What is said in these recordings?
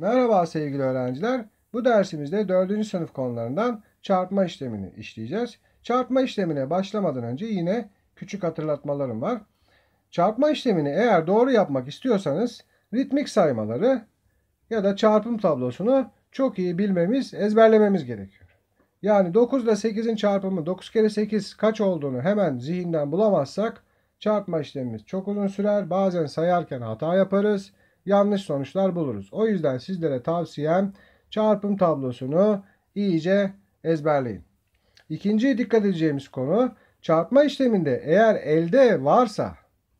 Merhaba sevgili öğrenciler. Bu dersimizde 4. sınıf konularından çarpma işlemini işleyeceğiz. Çarpma işlemine başlamadan önce yine küçük hatırlatmalarım var. Çarpma işlemini eğer doğru yapmak istiyorsanız ritmik saymaları ya da çarpım tablosunu çok iyi bilmemiz, ezberlememiz gerekiyor. Yani 9 ile 8'in çarpımı 9 kere 8 kaç olduğunu hemen zihinden bulamazsak çarpma işlemimiz çok uzun sürer. Bazen sayarken hata yaparız yanlış sonuçlar buluruz. O yüzden sizlere tavsiyem çarpım tablosunu iyice ezberleyin. İkinci dikkat edeceğimiz konu çarpma işleminde eğer elde varsa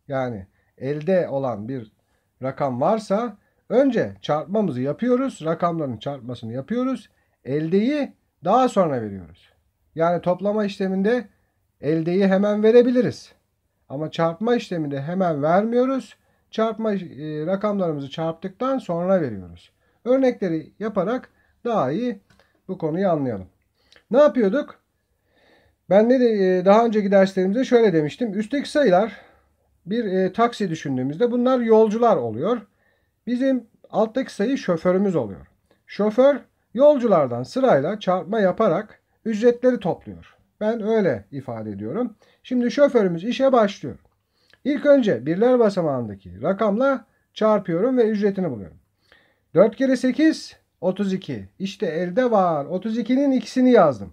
yani elde olan bir rakam varsa önce çarpmamızı yapıyoruz. Rakamların çarpmasını yapıyoruz. Eldeyi daha sonra veriyoruz. Yani toplama işleminde eldeyi hemen verebiliriz. Ama çarpma işleminde hemen vermiyoruz çarpma e, rakamlarımızı çarptıktan sonra veriyoruz. Örnekleri yaparak daha iyi bu konuyu anlayalım. Ne yapıyorduk? Ben ne de e, daha önceki derslerimizde şöyle demiştim. Üstteki sayılar bir e, taksi düşündüğümüzde bunlar yolcular oluyor. Bizim alttaki sayı şoförümüz oluyor. Şoför yolculardan sırayla çarpma yaparak ücretleri topluyor. Ben öyle ifade ediyorum. Şimdi şoförümüz işe başlıyor. İlk önce birler basamağındaki rakamla çarpıyorum ve ücretini buluyorum. 4 kere 8 32. İşte elde var 32'nin ikisini yazdım.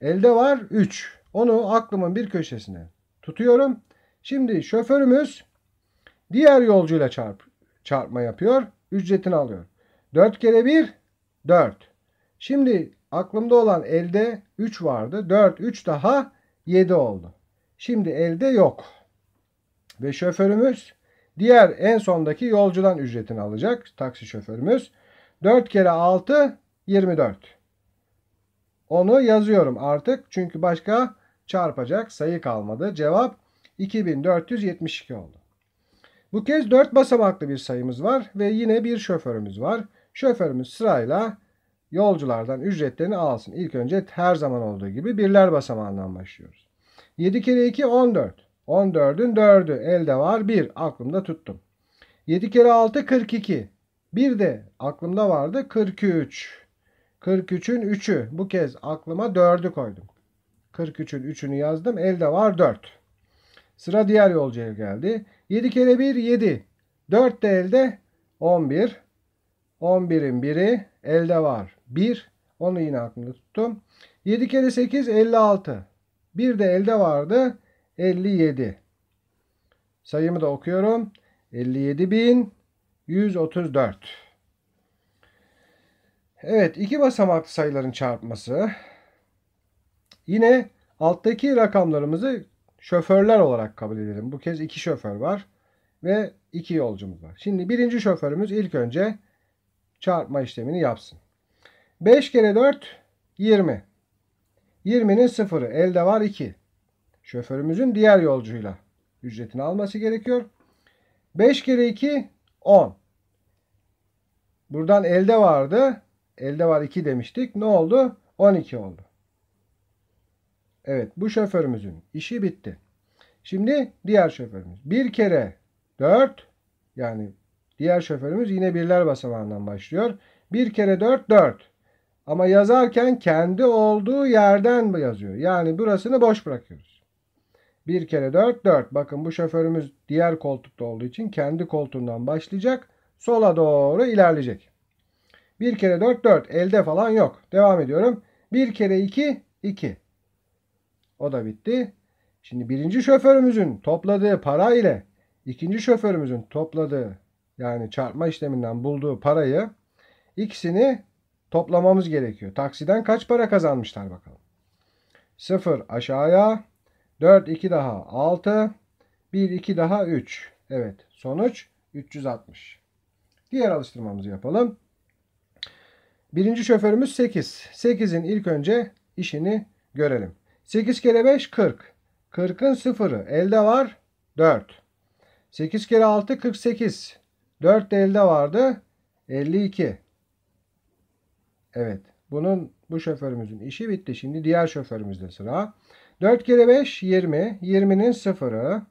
Elde var 3. Onu aklımın bir köşesine tutuyorum. Şimdi şoförümüz diğer yolcuyla çarp, çarpma yapıyor. Ücretini alıyor. 4 kere 1 4. Şimdi aklımda olan elde 3 vardı. 4 3 daha 7 oldu. Şimdi elde yok ve şoförümüz diğer en sondaki yolcudan ücretini alacak taksi şoförümüz. 4 kere 6 24. Onu yazıyorum artık çünkü başka çarpacak sayı kalmadı. Cevap 2472 oldu. Bu kez 4 basamaklı bir sayımız var ve yine bir şoförümüz var. Şoförümüz sırayla yolculardan ücretlerini alsın. İlk önce her zaman olduğu gibi birler basamağından başlıyoruz. 7 kere 2 14. 14'ün 4'ü elde var 1 aklımda tuttum. 7 kere 6 42. Bir de aklımda vardı 43. 43'ün 3'ü. Bu kez aklıma 4'ü koydum. 43'ün 3'ünü yazdım. Elde var 4. Sıra diğer yolcuya geldi. 7 kere 1 7. 4 de elde 11. 11'in 1'i elde var 1. Onu yine aklımda tuttum. 7 kere 8 56. Bir de elde vardı 57. Sayımı da okuyorum. 57.134. Evet iki basamaklı sayıların çarpması. Yine alttaki rakamlarımızı şoförler olarak kabul edelim. Bu kez iki şoför var ve iki yolcumuz var. Şimdi birinci şoförümüz ilk önce çarpma işlemini yapsın. 5 kere 4 20. 20'nin sıfırı elde var 2 şoförümüzün diğer yolcuyla ücretini alması gerekiyor. 5 kere 2 10. Buradan elde vardı. Elde var 2 demiştik. Ne oldu? 12 oldu. Evet bu şoförümüzün işi bitti. Şimdi diğer şoförümüz. 1 kere 4 yani diğer şoförümüz yine birler basamağından başlıyor. 1 kere 4 4. Ama yazarken kendi olduğu yerden yazıyor. Yani burasını boş bırakıyoruz. 1 kere 4 4. Bakın bu şoförümüz diğer koltukta olduğu için kendi koltuğundan başlayacak. Sola doğru ilerleyecek. 1 kere 4 4. Elde falan yok. Devam ediyorum. 1 kere 2 2. O da bitti. Şimdi birinci şoförümüzün topladığı para ile ikinci şoförümüzün topladığı yani çarpma işleminden bulduğu parayı ikisini toplamamız gerekiyor. Taksiden kaç para kazanmışlar bakalım. 0 aşağıya 4, 2 daha 6. 1, 2 daha 3. Evet sonuç 360. Diğer alıştırmamızı yapalım. Birinci şoförümüz 8. 8'in ilk önce işini görelim. 8 kere 5 40. 40'ın sıfırı elde var 4. 8 kere 6 48. 4 de elde vardı 52. Evet bunun bu şoförümüzün işi bitti. Şimdi diğer şoförümüzde sıra. 4 kere 5 20. 20'nin sıfırı.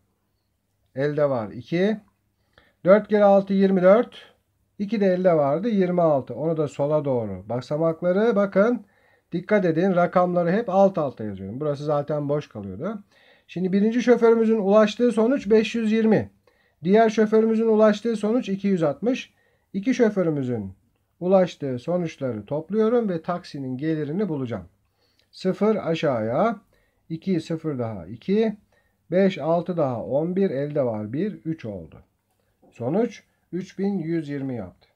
Elde var 2. 4 kere 6 24. 2 de elde vardı 26. Onu da sola doğru. Basamakları bakın. Dikkat edin rakamları hep alt alta yazıyorum. Burası zaten boş kalıyordu. Şimdi birinci şoförümüzün ulaştığı sonuç 520. Diğer şoförümüzün ulaştığı sonuç 260. İki şoförümüzün ulaştığı sonuçları topluyorum ve taksinin gelirini bulacağım. 0 aşağıya 2, 0 daha 2. 5, 6 daha 11. Elde var 1, 3 oldu. Sonuç 3120 yaptı.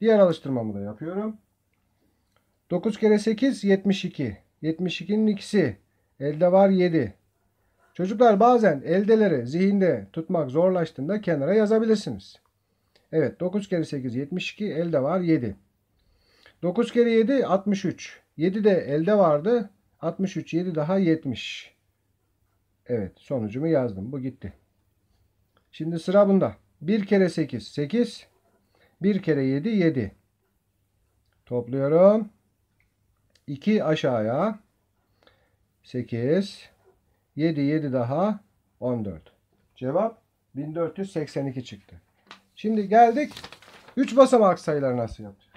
Diğer alıştırmamı da yapıyorum. 9 kere 8, 72. 72'nin ikisi. Elde var 7. Çocuklar bazen eldeleri zihinde tutmak zorlaştığında kenara yazabilirsiniz. Evet 9 kere 8 72 elde var 7. 9 kere 7 63. 7 de elde vardı. 63 7 daha 70. Evet sonucumu yazdım. Bu gitti. Şimdi sıra bunda. 1 kere 8 8. 1 kere 7 7. Topluyorum. 2 aşağıya. 8. 7 7 daha 14. Cevap 1482 çıktı. Şimdi geldik 3 basamak sayılar nasıl yapacağız?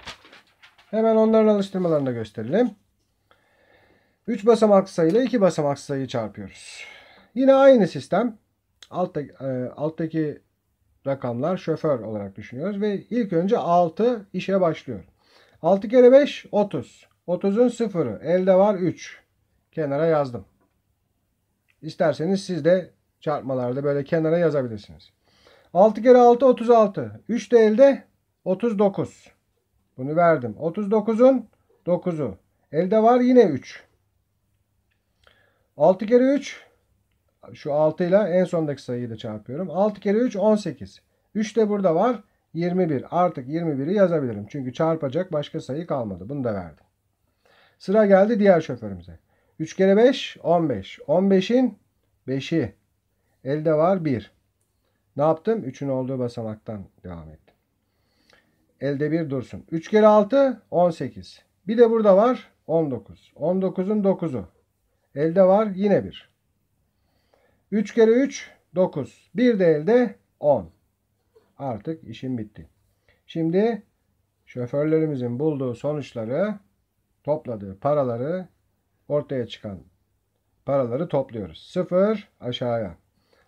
Hemen onların alıştırmalarını da gösterelim. 3 basamak ile 2 basamak sayı çarpıyoruz. Yine aynı sistem. Altta, e, alttaki rakamlar şoför olarak düşünüyoruz ve ilk önce 6 işe başlıyor. 6 kere 5 30. 30'un sıfırı. Elde var 3. Kenara yazdım. İsterseniz siz de çarpmalarda böyle kenara yazabilirsiniz. 6 kere 6 36. 3 de elde 39. Bunu verdim. 39'un 9'u. Elde var yine 3. 6 kere 3 şu 6 ile en sondaki da çarpıyorum. 6 kere 3 18. 3 de burada var. 21. Artık 21'i yazabilirim. Çünkü çarpacak başka sayı kalmadı. Bunu da verdim. Sıra geldi diğer şoförümüze. 3 kere 5 15. 15'in 5'i. Elde var 1. Ne yaptım? 3'ün olduğu basamaktan devam ettim. Elde 1 dursun. 3 kere 6 18. Bir de burada var 19. 19'un 9'u. Elde var yine 1. 3 kere 3 9. 1 de elde 10. Artık işim bitti. Şimdi şoförlerimizin bulduğu sonuçları topladığı paraları ortaya çıkan paraları topluyoruz. 0 aşağıya.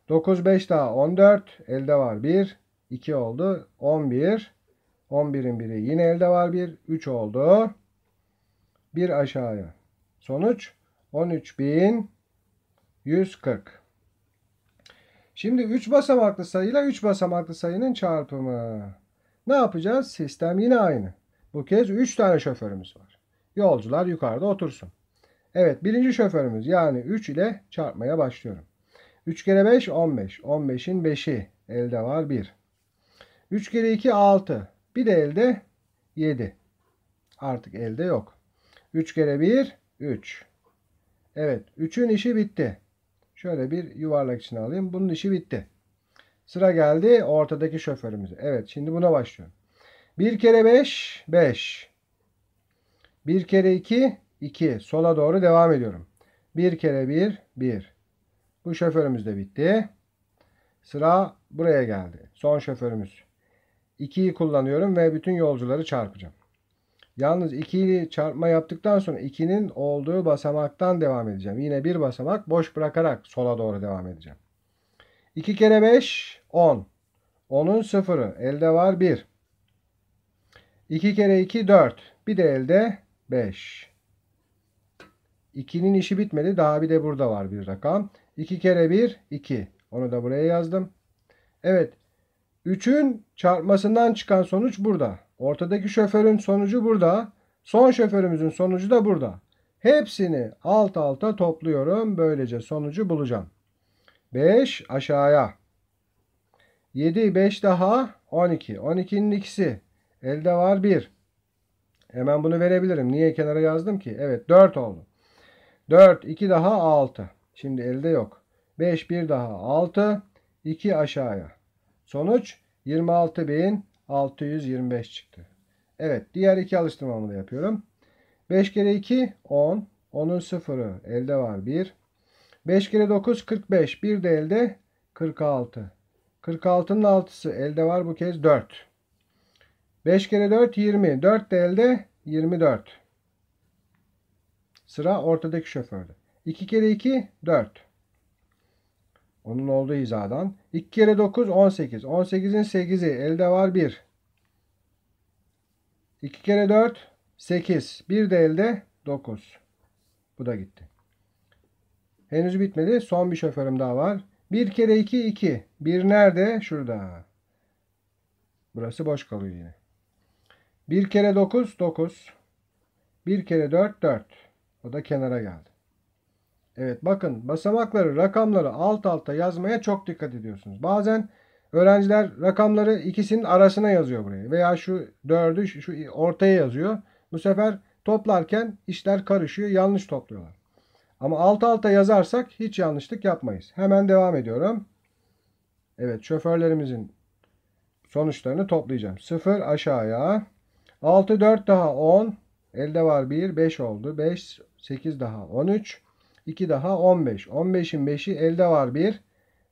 9 5 daha 14 elde var 1 2 oldu 11 11'in biri yine elde var 1 3 oldu 1 aşağıya. Sonuç 14140. Şimdi 3 basamaklı sayıyla 3 basamaklı sayının çarpımı. Ne yapacağız? Sistem yine aynı. Bu kez 3 tane şoförümüz var. Yolcular yukarıda otursun. Evet birinci şoförümüz yani 3 ile çarpmaya başlıyorum. 3 kere 5 15. 15'in 5'i elde var 1. 3 kere 2 6. Bir de elde 7. Artık elde yok. 3 kere 1 3. Evet. üçün işi bitti. Şöyle bir yuvarlak içine alayım. Bunun işi bitti. Sıra geldi ortadaki şoförümüze. Evet. Şimdi buna başlıyorum. Bir kere beş, beş. Bir kere iki, iki. Sola doğru devam ediyorum. Bir kere bir, bir. Bu şoförümüz de bitti. Sıra buraya geldi. Son şoförümüz. 2'yi kullanıyorum ve bütün yolcuları çarpacağım. Yalnız 2 ile çarpma yaptıktan sonra 2'nin olduğu basamaktan devam edeceğim. Yine bir basamak boş bırakarak sola doğru devam edeceğim. 2 kere 5 10. 10'un sıfırı elde var 1. 2 kere 2 4. Bir de elde 5. 2'nin işi bitmedi. Daha bir de burada var bir rakam. 2 kere 1 2. Onu da buraya yazdım. Evet. 3'ün çarpmasından çıkan sonuç burada. Ortadaki şoförün sonucu burada. Son şoförümüzün sonucu da burada. Hepsini alt alta topluyorum. Böylece sonucu bulacağım. 5 aşağıya. 7, 5 daha 12. 12'nin ikisi. Elde var 1. Hemen bunu verebilirim. Niye kenara yazdım ki? Evet 4 oldu. 4, 2 daha 6. Şimdi elde yok. 5, 1 daha 6. 2 aşağıya. Sonuç 26.000 625 çıktı. Evet diğer iki alıştırmamı da yapıyorum. 5 kere 2 10. 10'un sıfırı elde var 1. 5 kere 9 45. 1 de elde 46. 46'nın 6'sı elde var bu kez 4. 5 kere 4 20. 4 de elde 24. Sıra ortadaki şoförde. 2 kere 2 4. Onun olduğu hizadan. 2 kere 9 18. 18'in 8'i elde var 1. 2 kere 4 8. 1 de elde 9. Bu da gitti. Henüz bitmedi. Son bir şoförüm daha var. 1 kere 2 2. 1 nerede? Şurada. Burası boş kalıyor yine. 1 kere 9 9. 1 kere 4 4. O da kenara geldi. Evet bakın basamakları rakamları alt alta yazmaya çok dikkat ediyorsunuz. Bazen öğrenciler rakamları ikisinin arasına yazıyor buraya veya şu dördü şu ortaya yazıyor. Bu sefer toplarken işler karışıyor yanlış topluyorlar. Ama alt alta yazarsak hiç yanlışlık yapmayız. Hemen devam ediyorum. Evet şoförlerimizin sonuçlarını toplayacağım. 0 aşağıya. 6 4 daha 10. Elde var 1 5 oldu. 5 8 daha 13. 2 daha 15. 15'in 5'i elde var 1.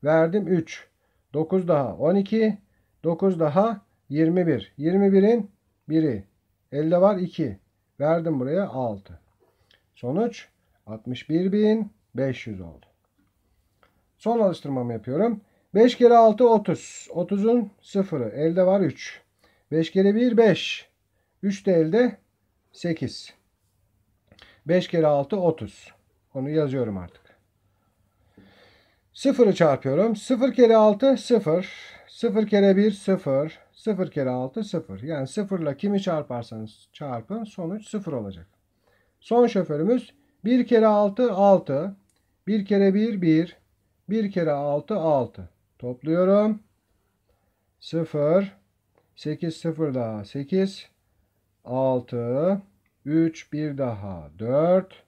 Verdim 3. 9 daha 12. 9 daha 21. 21'in 1'i. Elde var 2. Verdim buraya 6. Sonuç 61.500 oldu. Son alıştırmamı yapıyorum. 5 kere 6 30. 30'un 0'ı. Elde var 3. 5 kere 1 5. 3 de elde 8. 5 kere 6 30. Onu yazıyorum artık. Sıfırı çarpıyorum. Sıfır kere altı sıfır. Sıfır kere bir sıfır. Sıfır kere altı sıfır. Yani sıfırla kimi çarparsanız çarpın sonuç sıfır olacak. Son şoförümüz bir kere altı altı. Bir kere bir bir. Bir kere altı altı. Topluyorum. Sıfır. Sekiz sıfır daha sekiz. Altı. Üç bir daha dört.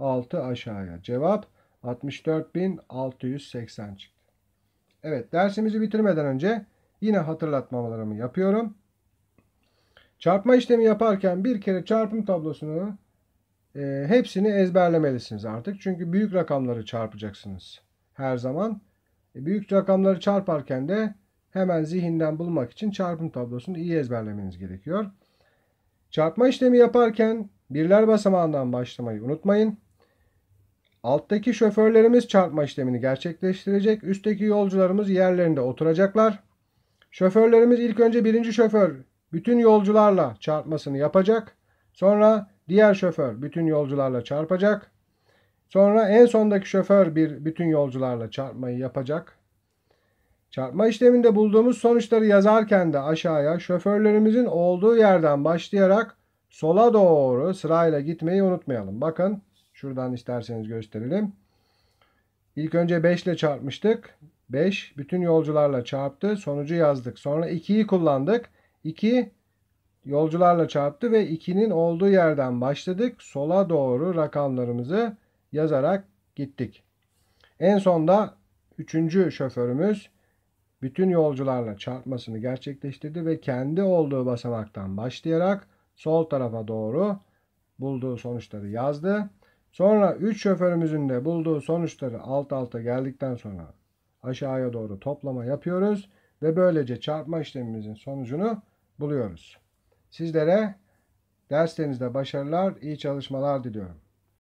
6 aşağıya. Cevap 64.680 çıktı. Evet dersimizi bitirmeden önce yine hatırlatmalarımı yapıyorum. Çarpma işlemi yaparken bir kere çarpım tablosunu e, hepsini ezberlemelisiniz artık. Çünkü büyük rakamları çarpacaksınız her zaman. E, büyük rakamları çarparken de hemen zihinden bulmak için çarpım tablosunu iyi ezberlemeniz gerekiyor. Çarpma işlemi yaparken birler basamağından başlamayı unutmayın. Alttaki şoförlerimiz çarpma işlemini gerçekleştirecek. Üstteki yolcularımız yerlerinde oturacaklar. Şoförlerimiz ilk önce birinci şoför bütün yolcularla çarpmasını yapacak. Sonra diğer şoför bütün yolcularla çarpacak. Sonra en sondaki şoför bir bütün yolcularla çarpmayı yapacak. Çarpma işleminde bulduğumuz sonuçları yazarken de aşağıya şoförlerimizin olduğu yerden başlayarak sola doğru sırayla gitmeyi unutmayalım. Bakın Şuradan isterseniz gösterelim. İlk önce 5 ile çarpmıştık. 5 bütün yolcularla çarptı. Sonucu yazdık. Sonra 2'yi kullandık. 2 yolcularla çarptı ve 2'nin olduğu yerden başladık. Sola doğru rakamlarımızı yazarak gittik. En sonda 3. şoförümüz bütün yolcularla çarpmasını gerçekleştirdi ve kendi olduğu basamaktan başlayarak sol tarafa doğru bulduğu sonuçları yazdı. Sonra üç şoförümüzün de bulduğu sonuçları alt alta geldikten sonra aşağıya doğru toplama yapıyoruz ve böylece çarpma işlemimizin sonucunu buluyoruz. Sizlere derslerinizde başarılar, iyi çalışmalar diliyorum.